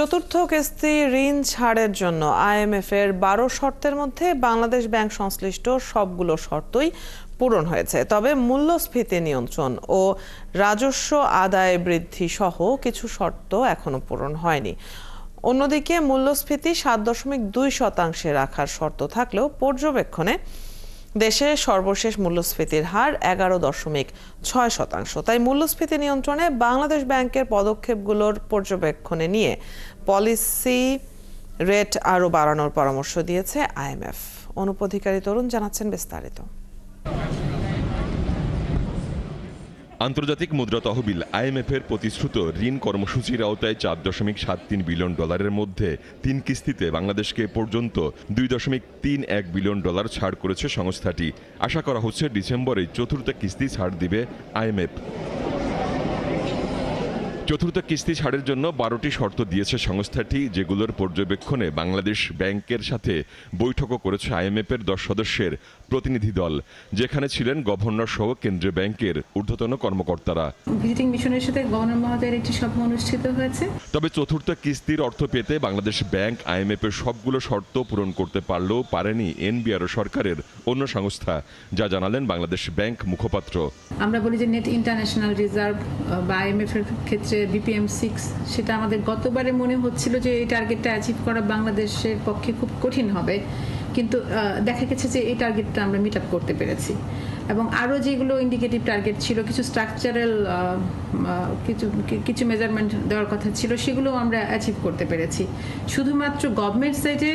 চতুর্থ কিস্তি ঋণ ছাড়ের জন্য আইএমএফ এর বারো শর্তের মধ্যে বাংলাদেশ ব্যাংক সংশ্লিষ্ট সবগুলো শর্তই পূরণ হয়েছে তবে মূল্যস্ফীতি নিয়ন্ত্রণ ও রাজস্ব আদায় বৃদ্ধি সহ কিছু শর্ত এখনও পূরণ হয়নি অন্যদিকে মূল্যস্ফীতি সাত দশমিক দুই শতাংশে রাখার শর্ত থাকলেও পর্যবেক্ষণে দেশে সর্বশেষ মূল্যস্ফীতির হার এগারো দশমিক ছয় শতাংশ তাই মূল্যস্ফীতি নিয়ন্ত্রণে বাংলাদেশ ব্যাংকের পদক্ষেপগুলোর পর্যবেক্ষণে নিয়ে পলিসি রেট আরও বাড়ানোর পরামর্শ দিয়েছে আইএমএফ অনুপধিকারী তরুণ জানাচ্ছেন বিস্তারিত আন্তর্জাতিক মুদ্রা তহবিল আইএমএফের প্রতিশ্রুত ঋণ কর্মসূচির আওতায় চার দশমিক সাত তিন বিলিয়ন ডলারের মধ্যে তিন কিস্তিতে বাংলাদেশকে পর্যন্ত দুই দশমিক তিন এক বিলিয়ন ডলার ছাড় করেছে সংস্থাটি আশা করা হচ্ছে ডিসেম্বরে চতুর্থ কিস্তি ছাড় দিবে আইএমএফ চতুর্থ কিস্তি ছাড়ের জন্য বারোটি শর্ত দিয়েছে সংস্থাটি যেগুলোর পর্যবেক্ষণে বাংলাদেশ ব্যাংকের সাথে বৈঠকও করেছে আইএমএফের দশ সদস্যের প্রতিনিধি দল যেখানে ছিলেন গভর্নর সহ কেন্দ্রীয় ব্যাংকের ঊর্ধ্বতন কর্মকর্তারা ভিজিটিং মিশনের সাথে গভর্নর মহোদয়ের একটি সভা অনুষ্ঠিত হয়েছে তবে চতুর্থ কিস্তির অর্থ পেতে বাংলাদেশ ব্যাংক আইএমএফের সবগুলো শর্ত পূরণ করতে পারলেও পারেনি এনবিআর সরকারের অন্য সংস্থা যা জানালেন বাংলাদেশ ব্যাংক মুখপাত্র আমরা বলি যে নেট ইন্টারন্যাশনাল রিজার্ভ বা আইএমএফ এর ক্ষেত্রে বিপিএম সিক্স সেটা আমাদের গতবারে মনে হচ্ছিল যে এই টার্গেটটা অ্যাচিভ করা বাংলাদেশের পক্ষে খুব কঠিন হবে কিন্তু দেখা গেছে যে এই টার্গেটটা আমরা মিট আপ করতে পেরেছি এবং আরও যেগুলো ইন্ডিকেটিভ টার্গেট ছিল কিছু স্ট্রাকচারাল কিছু কিছু মেজারমেন্ট দেওয়ার কথা ছিল সেগুলো আমরা অ্যাচিভ করতে পেরেছি শুধুমাত্র গভর্নমেন্ট সাইডে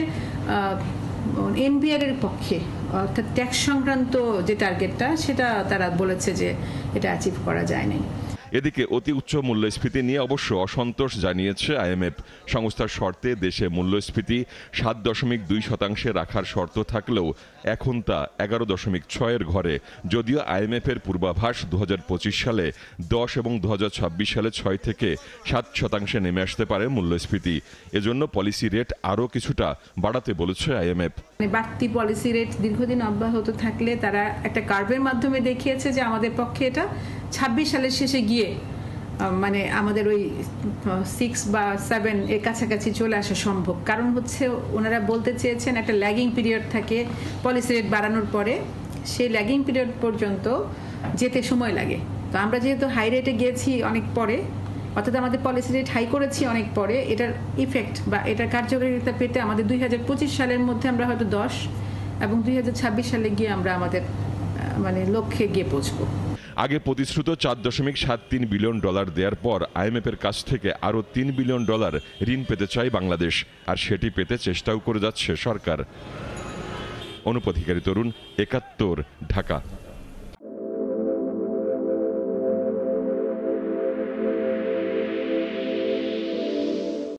এনবিআরের এর পক্ষে অর্থাৎ ট্যাক্স সংক্রান্ত যে টার্গেটটা সেটা তারা বলেছে যে এটা অ্যাচিভ করা যায়নি এদিকে অতি উচ্চ মূল্যস্ফীতি নিয়ে অবশ্য অসন্তোষ জানিয়েছে আইএমএফ সংস্থার শর্তে দেশে মূল্যস্ফীতি সাত দশমিক দুই শতাংশে রাখার শর্ত থাকলেও এখন তা এগারো দশমিক ছয়ের ঘরে যদিও এর পূর্বাভাস দু সালে দশ এবং দু সালে ছয় থেকে সাত শতাংশে নেমে আসতে পারে মূল্যস্ফীতি এজন্য পলিসি রেট আরও কিছুটা বাড়াতে বলেছে আইএমএফ মানে বাড়তি পলিসি রেট দীর্ঘদিন অব্যাহত থাকলে তারা একটা কার্ভের মাধ্যমে দেখিয়েছে যে আমাদের পক্ষে এটা ছাব্বিশ সালের শেষে গিয়ে মানে আমাদের ওই সিক্স বা সেভেন এর কাছাকাছি চলে আসা সম্ভব কারণ হচ্ছে ওনারা বলতে চেয়েছেন একটা ল্যাগিং পিরিয়ড থাকে পলিসি রেট বাড়ানোর পরে সেই ল্যাগিং পিরিয়ড পর্যন্ত যেতে সময় লাগে তো আমরা যেহেতু হাই রেটে গিয়েছি অনেক পরে অর্থাৎ আমাদের পলিসি রেট হাই করেছি অনেক পরে এটার ইফেক্ট বা এটার কার্যকারিতা পেতে আমাদের দুই সালের মধ্যে আমরা হয়তো দশ এবং দুই সালে গিয়ে আমরা আমাদের মানে লক্ষ্যে গিয়ে পৌঁছব আগে প্রতিশ্রুত চার দশমিক সাত তিন বিলিয়ন ডলার দেওয়ার পর এর কাছ থেকে আরও তিন বিলিয়ন ডলার ঋণ পেতে চায় বাংলাদেশ আর সেটি পেতে চেষ্টাও করে যাচ্ছে সরকার অনুপাধিকারী তরুণ একাত্তর ঢাকা